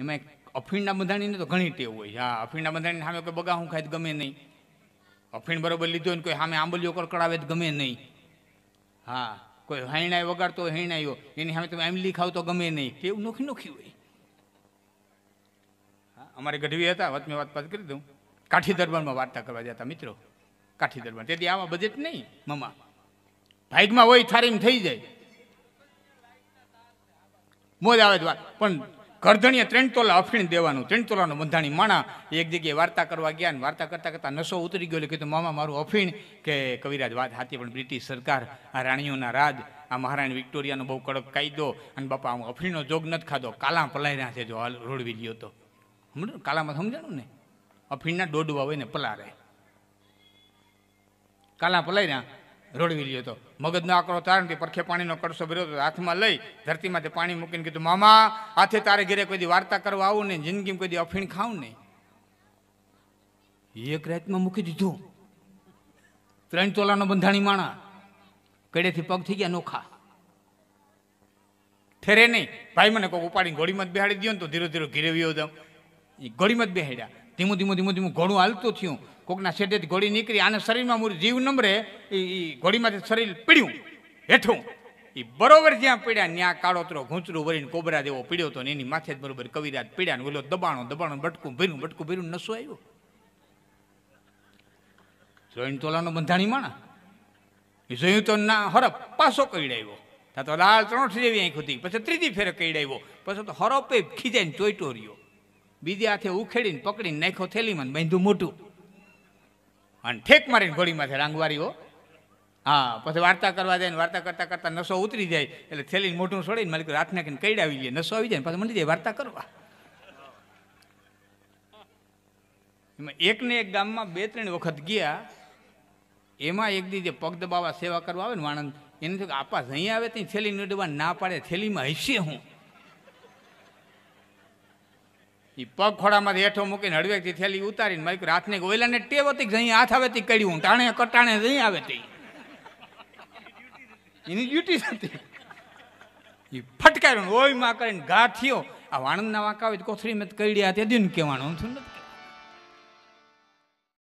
એમાં એક અફીણના બંધાણીને તો ઘણી ટેવ હોય હા અફીણના બંધાણી સામે કોઈ બગા હું ખાય ગમે નહીં અફીણ બરોબર લીધો ને કોઈ સામે આંબલીઓ કડકડાવે જ ગમે નહીં હા કોઈ હૈણાય વગાડતો હોય હૈણાયો એની સામે તમે આંબલી ખાવ તો ગમે નહીં ટેવ નોખી નોખી હોય અમારે ગઢવી હતા વાત મેં વાત પાત કરી દઉં કાઠી દરબારમાં વાર્તા કરવા જતા મિત્રો કાઠી દરબાર તેથી આમાં બજેટ નહીં મમા ભાઈકમાં હોય થારીમ થઈ જાય મોજ આવે જ વાત પણ કરધણીએ ત્રણ તોલા અફીણ દેવાનું ત્રણ તોલાનું બંધાણી માણા એક જગ્યાએ વાર્તા કરવા ગયા અને વાર્તા કરતાં કરતાં નશો ઉતરી ગયો એટલે કીધું મામા મારું અફીણ કે કવિરાજ વાત હાથી પણ બ્રિટિશ સરકાર આ રાણીઓના રાજ આ મહારાણી વિક્ટોરિયાનો બહુ કડક કાયદો અને બાપા આમ અફીણનો જોગ નથી ખાધો કાલા પલાયરા છે જો હાલ રોડવી લ્યો તો કાલામાં સમજાણું ને અફીણના ડોડવા હોય ને પલારે કાલા રહ્યા રોડવી લીધો તો મગજનો આંકડો તારણ પરખે પાણીનો કડસો ભર્યો હતો હાથમાં લઈ ધરતીમાંથી પાણી મૂકીને કીધું મામા હાથે તારે ઘેરે કોઈ વાર્તા કરવા આવું નહીં જિંદગીમાં કોઈ દી અફીણ ખાવું નહીં એક રાતમાં મૂકી દીધું ત્રણ તોલાનો બંધાણી માણા કડેથી પગ થઈ ગયા નોખા ઠેરે નહીં ભાઈ મને કોઈ ઉપાડી ઘોડીમાં મત બેહાડી દો ને તો ધીરે ધીરે ઘીરે વિયો જાઉં ઘોડીમાં જ બેહાડ્યા ધીમું ધીમું ધીમું ધીમું ઘોડું હાલતું થયું કોકના શેડેથી ઘોડી નીકળી આને શરીરમાં મૂળ જીવ નમરે એ ઘોડીમાંથી શરીર પીડ્યું હેઠું એ બરોબર જ્યાં પીડ્યા ત્યાં કાળોતરો ઘૂંચરું ભરીને કોબરા જેવો પીડ્યો હતો ને એની માથે જ બરોબર કવિરાજ પીડ્યા ને ઓલો દબાણો દબાણો બટકું ભર્યું બટકું ભર્યું નસો આવ્યો જોઈને તોલાનો બંધાણી માણા એ જોયું તો ના હરફ પાછો કઈડાવ્યો ત્યાં તો લાલ ત્રણ જેવી આંખ હતી પછી ત્રીજી ફેરે કઈડાવ્યો પછી તો હરફે ખીજાઈને ચોઈટો રહ્યો બીજા હાથે ઉખેડીને પકડીને નાખ્યો થેલીમાં બાંધ્યું મોટું અને ઠેક મારીને ઘોડીમાંથી રાંગવારીઓ હા પછી વાર્તા કરવા જાય ને વાર્તા કરતાં કરતાં નસો ઉતરી જાય એટલે થેલીને મોઢું છોડીને માલિક રાત નાખીને આવી જાય નસો આવી જાય પછી મંડી જાય વાર્તા કરવા એમાં એકને એક ગામમાં બે ત્રણ વખત ગયા એમાં એક દી જે પગ દબાવવા સેવા કરવા આવે ને વાણંદ એને થયું આપા અહીં આવે ત્યાં થેલી ન ના પાડે થેલીમાં હસીએ હું એ પગખોડામાંથી હેઠો મૂકીને હળવેકથી થેલી ઉતારીને મારી હાથને ઓઈલાને ટેવ હતી કે અહીં હાથ આવે તે કડ્યું ટાણે કટાણે નહીં આવે તે એની ડ્યુટી હતી એ ફટકાર ઓય માં કરીને ઘા થયો આ વાણંદના વાંકા આવે કોથળી મેં કડ્યા તે દિન કહેવાનું નથી